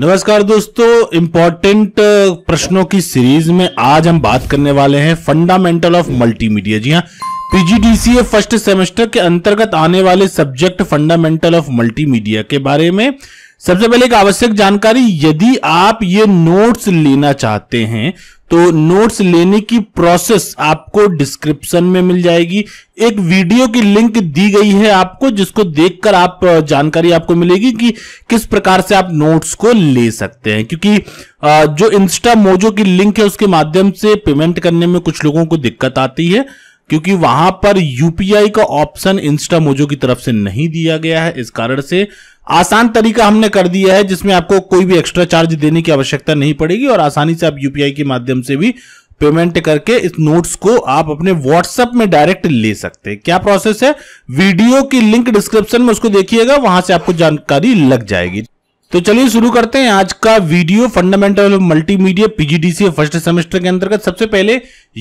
नमस्कार दोस्तों important uh, प्रश्नों की सीरीज में आज हम बात करने वाले हैं फंडामेंटल ऑफ मल्टीमीडिया जी हाँ पीजीडीसीए फर्स्ट सेमेस्टर के अंतर्गत आने वाले सब्जेक्ट फंडामेंटल ऑफ मल्टीमीडिया के बारे में सबसे पहले एक आवश्यक जानकारी यदि आप ये नोट्स लेना चाहते हैं तो नोट्स लेने की प्रोसेस आपको डिस्क्रिप्शन में मिल जाएगी एक वीडियो की लिंक दी गई है आपको जिसको देखकर आप जानकारी आपको मिलेगी कि किस प्रकार से आप नोट्स को ले सकते हैं क्योंकि जो इंस्टा मोजो की लिंक है उसके माध्यम से पेमेंट करने में कुछ लोगों को दिक्कत आती है क्योंकि वहां पर यूपीआई का ऑप्शन इंस्टा मोजो की तरफ से नहीं दिया गया है इस कारण से आसान तरीका हमने कर दिया है जिसमें आपको कोई भी एक्स्ट्रा चार्ज देने की आवश्यकता नहीं पड़ेगी और आसानी से आप यूपीआई के माध्यम से भी पेमेंट करके इस नोट्स को आप अपने व्हाट्सएप में डायरेक्ट ले सकते हैं क्या प्रोसेस है वीडियो की लिंक डिस्क्रिप्शन में उसको देखिएगा वहां से आपको जानकारी लग जाएगी तो चलिए शुरू करते हैं आज का video fundamental of multimedia P G D C first semester के अंतर्गत सबसे पहले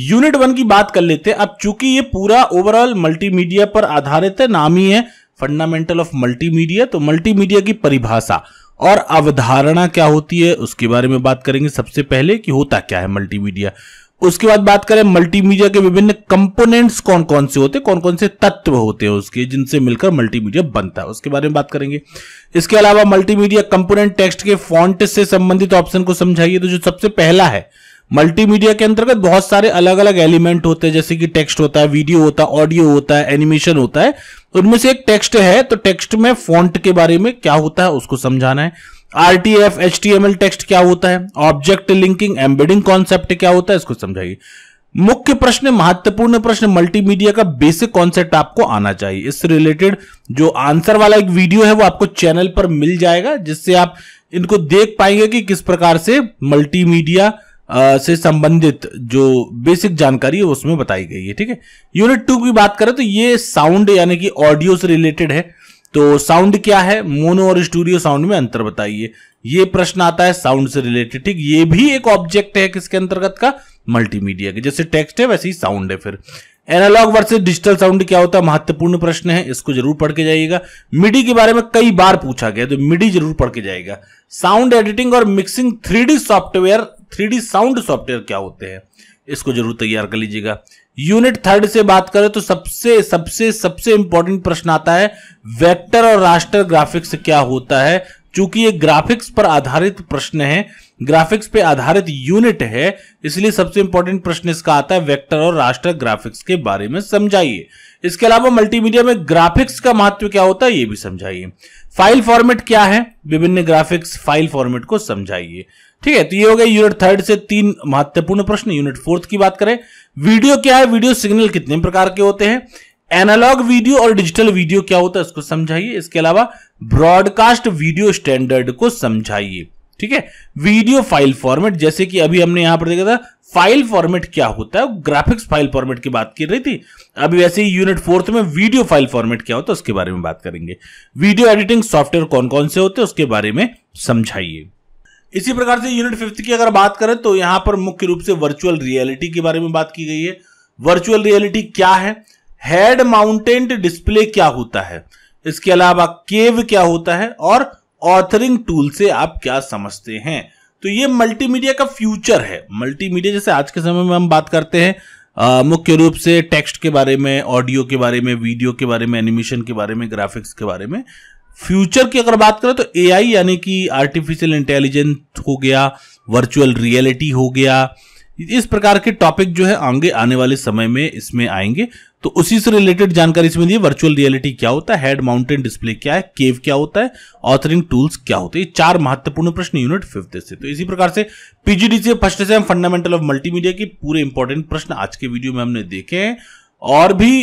यूनिट वन की बात कर लेते हैं अब चूंकि ये पूरा ओवरऑल मल्टीमीडिया पर आधारित है नाम ही है फंडामेंटल ऑफ मल्टीमीडिया तो मल्टीमीडिया की परिभाषा और अवधारणा क्या होती है उसके बारे में बात करेंगे सबसे पहले कि होता क्या है मल्टीमीडिया उसके बाद बात करें मल्टीमीडिया के विभिन्न कंपोनेंट्स कौन कौन से होते हैं कौन कौन से तत्व होते हैं उसके जिनसे मिलकर मल्टीमीडिया बनता है उसके बारे में बात करेंगे इसके अलावा मल्टीमीडिया कंपोनेंट टेक्स्ट के फॉन्ट से संबंधित ऑप्शन को समझाइए तो जो सबसे पहला है मल्टीमीडिया के अंतर्गत बहुत सारे अलग अलग एलिमेंट होते हैं जैसे कि टेक्स्ट होता है वीडियो होता है ऑडियो होता है एनिमेशन होता है उनमें से एक टेक्स्ट है तो टेक्स्ट में फॉन्ट के बारे में क्या होता है उसको समझाना है R T F H T M L text क्या होता है ऑब्जेक्ट लिंकिंग एम्बेडिंग कॉन्सेप्ट क्या होता है इसको समझाइए मुख्य प्रश्न महत्वपूर्ण प्रश्न मल्टीमीडिया का बेसिक कॉन्सेप्ट आपको आना चाहिए इससे रिलेटेड जो आंसर वाला एक वीडियो है वो आपको चैनल पर मिल जाएगा जिससे आप इनको देख पाएंगे कि किस प्रकार से मल्टीमीडिया से संबंधित जो बेसिक जानकारी है उसमें बताई गई है ठीक है यूनिट टू की बात करें तो ये साउंड यानी कि ऑडियो से रिलेटेड है तो साउंड क्या है मोनो और स्टूडियो साउंड में अंतर बताइए ये प्रश्न आता है साउंड से रिलेटेड ठीक ये भी एक ऑब्जेक्ट है किसके अंतर्गत का मल्टीमीडिया के जैसे टेक्स्ट है वैसे ही साउंड है फिर एनालॉग वर्सेस डिजिटल साउंड क्या होता है महत्वपूर्ण प्रश्न है इसको जरूर पढ़ के जाइएगा मिडी के बारे में कई बार पूछा गया तो मिडी जरूर पढ़ के जाएगा साउंड एडिटिंग और mixing three software three sound software क्या होते हैं इसको जरूर तैयार कर लीजिएगा यूनिट थर्ड से बात करें तो सबसे सबसे सबसे इंपॉर्टेंट प्रश्न आता है वेक्टर और राष्ट्र ग्राफिक्स क्या होता है चूंकि ये ग्राफिक्स पर आधारित प्रश्न है ग्राफिक्स पे आधारित यूनिट है इसलिए सबसे इंपॉर्टेंट प्रश्न इसका आता है वेक्टर और राष्ट्र ग्राफिक्स के बारे में समझाइए इसके अलावा मल्टीमीडिया में ग्राफिक्स का महत्व क्या होता है ये भी समझाइए फाइल फॉर्मेट क्या है विभिन्न ग्राफिक्स फाइल फॉर्मेट को समझाइए ठीक है तो ये हो गया यूनिट थर्ड से तीन महत्वपूर्ण प्रश्न यूनिट फोर्थ की बात करें वीडियो क्या है वीडियो सिग्नल कितने प्रकार के होते हैं एनालॉग वीडियो और डिजिटल वीडियो क्या होता है इसको समझाइए इसके अलावा ब्रॉडकास्ट वीडियो स्टैंडर्ड को समझाइए ठीक है वीडियो फाइल फॉर्मेट जैसे कि अभी हमने यहां पर देखा था फाइल फॉर्मेट क्या होता है ग्राफिक्स फाइल फॉर्मेट की बात कर रही थी अभी वैसे ही यूनिट फोर्थ में वीडियो फाइल फॉर्मेट क्या होता है उसके बारे में बात करेंगे वीडियो एडिटिंग सॉफ्टवेयर कौन कौन से होते हैं उसके बारे में समझाइए इसी प्रकार से यूनिट फिफ्थ की अगर बात करें तो यहाँ पर मुख्य रूप से वर्चुअल रियलिटी के बारे में बात की गई है वर्चुअल रियलिटी क्या है हेड माउंटेड डिस्प्ले क्या होता है इसके अलावा केव क्या होता है और ऑथरिंग टूल से आप क्या समझते हैं तो ये मल्टीमीडिया का फ्यूचर है मल्टीमीडिया जैसे आज के समय में हम बात करते हैं मुख्य रूप से टेक्स्ट के बारे में ऑडियो के बारे में वीडियो के बारे में एनिमेशन के बारे में ग्राफिक्स के बारे में फ्यूचर की अगर बात करें तो ए यानी कि आर्टिफिशियल इंटेलिजेंस हो गया वर्चुअल रियलिटी हो गया इस प्रकार के टॉपिक जो है आगे आने वाले समय में इसमें आएंगे तो उसी से रिलेटेड जानकारी इसमें दी वर्चुअल रियलिटी क्या होता है हेड माउंटेन डिस्प्ले क्या है केव क्या होता है ऑथरिंग टूल्स क्या होते हैं चार महत्वपूर्ण प्रश्न यूनिट फिफ्थ से तो इसी प्रकार से पीजीडी से फर्स्ट से फंडामेंटल ऑफ मल्टीमीडिया के पूरे इंपॉर्टेंट प्रश्न आज के वीडियो में हमने देखे हैं और भी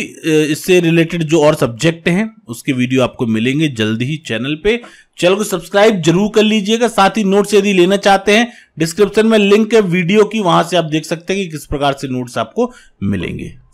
इससे रिलेटेड जो और सब्जेक्ट हैं उसके वीडियो आपको मिलेंगे जल्द ही चैनल पे चैनल को सब्सक्राइब जरूर कर लीजिएगा साथ ही नोट्स यदि लेना चाहते हैं डिस्क्रिप्शन में लिंक है वीडियो की वहां से आप देख सकते हैं कि किस प्रकार से नोट्स आपको मिलेंगे